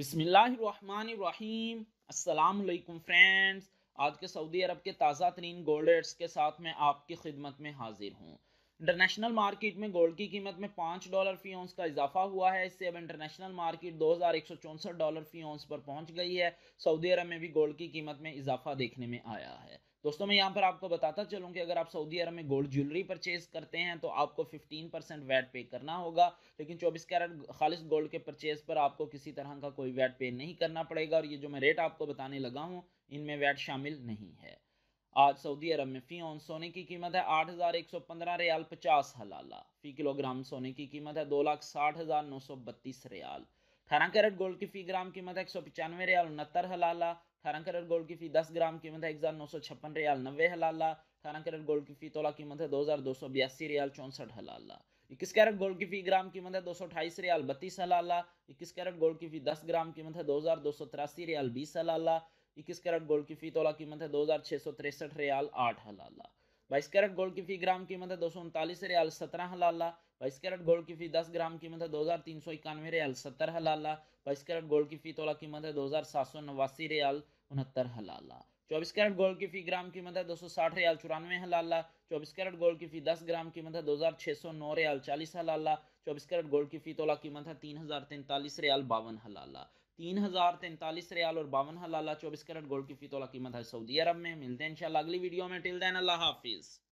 बिसमीम् अल्लाम फ्रेंड्स आज के सऊदी अरब के ताज़ा तरीन गोल्ड रेट्स के साथ मैं आपकी खिदमत में हाजिर हूँ इंटरनेशनल मार्केट में गोल्ड की कीमत में पाँच डॉलर फी ऑन्स का इजाफा हुआ है इससे अब इंटरनेशनल मार्केट दो हज़ार एक सौ चौंसठ डॉलर फी ऑन्स पर पहुंच गई है सऊदी अरब में भी गोल्ड की कीमत में इजाफा देखने में आया है दोस्तों मैं यहाँ पर आपको बताता चलूँ कि अगर आप सऊदी अरब में गोल्ड ज्वेलरी परचेज करते हैं तो आपको 15 परसेंट वैट पे करना होगा लेकिन 24 कैरेट खालिश गोल्ड के परचेज पर आपको किसी तरह का कोई वैट पे नहीं करना पड़ेगा और ये जो मैं रेट आपको बताने लगा हूँ इनमें वैट शामिल नहीं है आज सऊदी अरब में फ़ी ऑन सोने की कीमत है आठ हज़ार एक सौ पंद्रह रियाल पचास हलाला फ़ी किलोग्राम सोने की कीमत है दो लाख साठ हज़ार नौ सौ बत्तीस रियाल अठारह कैरेट गोल्ड की फ़ी ग्राम कीमत है एक सौ पचानवे रियाल उनहत्तर हलाला अठारह कैरेट गोल्ड की फ़ी दस ग्राम कीमत है एक हज़ार नौ सौ छप्पन रियाल नब्बे हलाला अठारह कैरेट गोल्ड की फ़ी तोला कीमत है दो हज़ार दो सौ बयासी रियाल चौंसठ हलाला इक्कीस कैरेट गोल्ड की फ़ी ग्राम कीमत है दो सौ अठाईस रियाल बत्तीस हलाला इक्कीस कैरेट गोल्ड की फ़ी दस ग्राम कीमत है दो हज़ार दो सौ तिरासी रियाल बीस हलाला इक्कीस कैरेट गोल्ड की फी तोला कीमत है दो हज़ार छः सौ तिरसठ रियाल आठ हलाला बाईस कैरेट गोल्ड की फी ग्राम कीमत है दो सौ उनतालीस रियाल सत्रह हलाला बाईस कैरेट गोल्ड की फी दस ग्राम कीमत है दो हज़ार तीन सौ इक्यानवे रियाल सत्तर हलाला बाईस कैरेट गोल्ड की फी तोला कीमत है दो हज़ार सात सौ नवासी रियाल उनहत्तर हलाला चौबीस कैरेट गोल्ड की फी ग्राम कीमत है दो सौ साठ रियाल चौरानवे हलाला चौबीस कैरेट गोल्ड की फी दस ग्राम कीमत है दो हज़ार छः सौ नौ रियाल चालीस हलाला चौबीस कैरेट गोल्ड की फी तोला कीमत है तीन हज़ार तैंतालीस रियाल बावन हलाला तीन हज़ार तैंतालीस रियाल और बावन हलाला चौबीस करट गोल्ड की फीतोला कीमत है सऊदी अरब में मिलते हैं इंशाल्लाह अगली वीडियो में टिल देन अल्लाह हाफिज़